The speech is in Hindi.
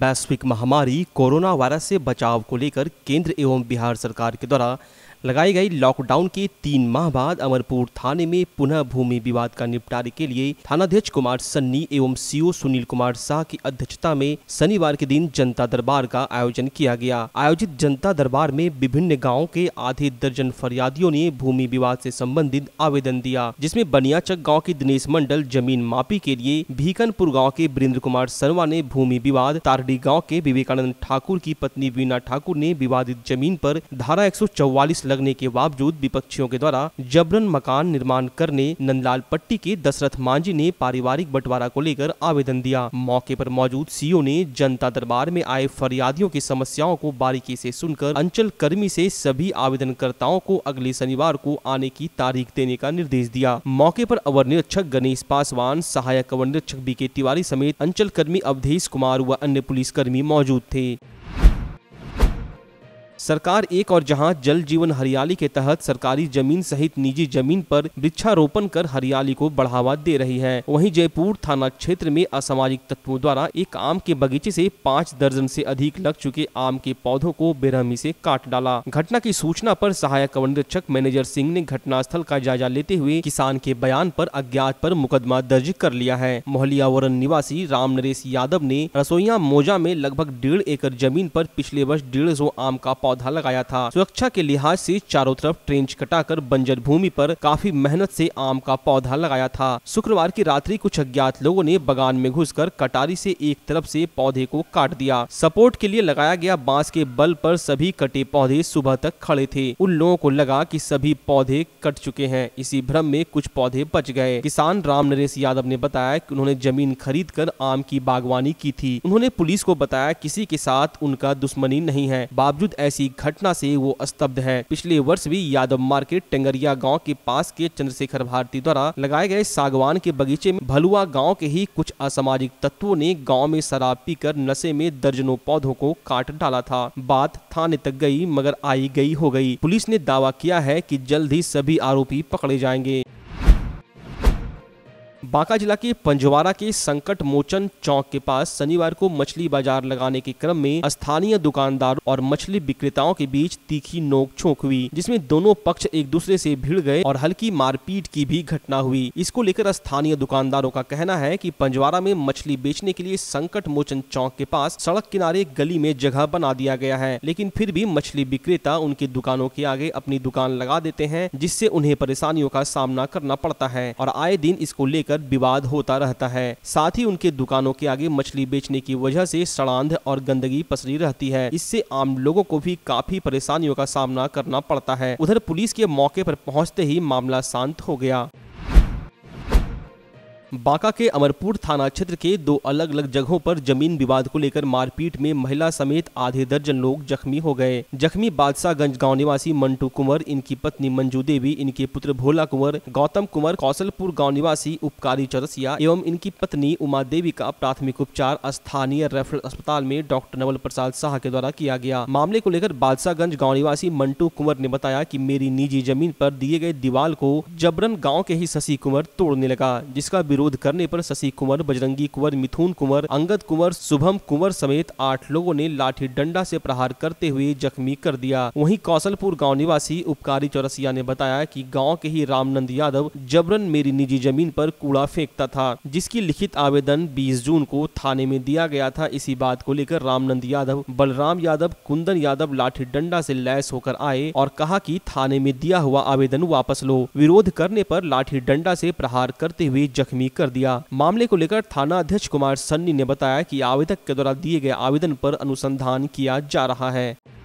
वैश्विक महामारी कोरोना वायरस से बचाव को लेकर केंद्र एवं बिहार सरकार के द्वारा लगाई गई लॉकडाउन के तीन माह बाद अमरपुर थाने में पुनः भूमि विवाद का निपटारे के लिए थानाध्यक्ष कुमार सन्नी एवं सीओ सुनील कुमार शाह की अध्यक्षता में शनिवार के दिन जनता दरबार का आयोजन किया गया आयोजित जनता दरबार में विभिन्न गाँव के आधे दर्जन फरियादियों ने भूमि विवाद से संबंधित आवेदन दिया जिसमे बनियाचक गाँव के दिनेश मंडल जमीन मापी के लिए भीकनपुर गाँव के वीरेंद्र कुमार शर्मा ने भूमि विवाद तारडी गाँव के विवेकानंद ठाकुर की पत्नी वीणा ठाकुर ने विवादित जमीन पर धारा एक लगने के बावजूद विपक्षियों के द्वारा जबरन मकान निर्माण करने नंदलाल पट्टी के दशरथ मांझी ने पारिवारिक बंटवारा को लेकर आवेदन दिया मौके पर मौजूद सीओ ने जनता दरबार में आए फरियादियों की समस्याओं को बारीकी से सुनकर अंचल कर्मी से सभी आवेदनकर्ताओं को अगले शनिवार को आने की तारीख देने का निर्देश दिया मौके पर अवर निरीक्षक गणेश पासवान सहायक अवर निरीक्षक बी के तिवारी समेत अंचल कर्मी अवधेश कुमार व अन्य पुलिस कर्मी मौजूद थे सरकार एक और जहां जल जीवन हरियाली के तहत सरकारी जमीन सहित निजी जमीन पर वृक्षारोपण कर हरियाली को बढ़ावा दे रही है वहीं जयपुर थाना क्षेत्र में असामाजिक तत्वों द्वारा एक आम के बगीचे से पाँच दर्जन से अधिक लग चुके आम के पौधों को बेरहमी से काट डाला घटना की सूचना पर सहायक वन निरीक्षक मैनेजर सिंह ने घटनास्थल का जायजा लेते हुए किसान के बयान पर अज्ञात पर मुकदमा दर्ज कर लिया है मोहलिया वरन निवासी राम नरेश यादव ने रसोईया मोजा में लगभग डेढ़ एकड़ जमीन पर पिछले वर्ष डेढ़ सौ आम का पौधा पौधा लगाया था सुरक्षा के लिहाज से चारों तरफ ट्रेंच कटाकर बंजर भूमि पर काफी मेहनत से आम का पौधा लगाया था शुक्रवार की रात्रि कुछ अज्ञात लोगों ने बगान में घुसकर कटारी से एक तरफ से पौधे को काट दिया सपोर्ट के लिए लगाया गया बांस के बल पर सभी कटे पौधे सुबह तक खड़े थे उन लोगों को लगा की सभी पौधे कट चुके हैं इसी भ्रम में कुछ पौधे बच गए किसान राम नरेश यादव ने बताया कि उन्होंने जमीन खरीद कर आम की बागवानी की थी उन्होंने पुलिस को बताया किसी के साथ उनका दुश्मनी नहीं है बावजूद ऐसी हुई घटना से वो स्तब्ध है पिछले वर्ष भी यादव मार्केट टेंगरिया गांव के पास के चंद्रशेखर भारती द्वारा लगाए गए सागवान के बगीचे में भलुआ गांव के ही कुछ असामाजिक तत्वों ने गांव में शराब पीकर नशे में दर्जनों पौधों को काट डाला था बात थाने तक गई मगर आई गई हो गई पुलिस ने दावा किया है कि जल्द ही सभी आरोपी पकड़े जाएंगे बांका जिला के पंजवारा के संकट मोचन चौक के पास शनिवार को मछली बाजार लगाने के क्रम में स्थानीय दुकानदार और मछली विक्रेताओं के बीच तीखी नोक छोक हुई जिसमें दोनों पक्ष एक दूसरे से भिड़ गए और हल्की मारपीट की भी घटना हुई इसको लेकर स्थानीय दुकानदारों का कहना है कि पंजवारा में मछली बेचने के लिए संकट मोचन चौक के पास सड़क किनारे गली में जगह बना दिया गया है लेकिन फिर भी मछली विक्रेता उनकी दुकानों के आगे अपनी दुकान लगा देते हैं जिससे उन्हें परेशानियों का सामना करना पड़ता है और आए दिन इसको लेकर लेकर विवाद होता रहता है साथ ही उनके दुकानों के आगे मछली बेचने की वजह से सड़ांध और गंदगी पसरी रहती है इससे आम लोगों को भी काफी परेशानियों का सामना करना पड़ता है उधर पुलिस के मौके पर पहुंचते ही मामला शांत हो गया बांका के अमरपुर थाना क्षेत्र के दो अलग अलग जगहों पर जमीन विवाद को लेकर मारपीट में महिला समेत आधे दर्जन लोग जख्मी हो गए जख्मी बादशाहगंज गांव निवासी मंटू कुंवर इनकी पत्नी मंजू देवी इनके पुत्र भोला कुंवर गौतम कुंवर कौशलपुर गांव निवासी उपकारी चौरसिया एवं इनकी पत्नी उमा देवी का प्राथमिक उपचार स्थानीय रेफरल अस्पताल में डॉक्टर नवल प्रसाद शाह के द्वारा किया गया मामले को लेकर बादशाहगंज गाँव निवासी मंटू कुंवर ने बताया की मेरी निजी जमीन आरोप दिए गए दीवार को जबरन गाँव के ही शशि कुंवर तोड़ने लगा जिसका विरोध करने पर शशि कुंवर बजरंगी कुंवर मिथुन कुंवर अंगद कुंवर शुभम कुंवर समेत आठ लोगों ने लाठी डंडा से प्रहार करते हुए जख्मी कर दिया वहीं कौशलपुर गांव निवासी उपकारी चौरसिया ने बताया कि गांव के ही रामनंद यादव जबरन मेरी निजी जमीन पर कूड़ा फेंकता था जिसकी लिखित आवेदन बीस जून को थाने में दिया गया था इसी बात को लेकर रामनंद यादव बलराम यादव कुंदन यादव लाठी डंडा ऐसी लैस होकर आए और कहा की थाने में दिया हुआ आवेदन वापस लो विरोध करने पर लाठी डंडा से प्रहार करते हुए जख्मी भी कर दिया मामले को लेकर थाना अध्यक्ष कुमार सन्नी ने बताया कि आवेदक के द्वारा दिए गए आवेदन पर अनुसंधान किया जा रहा है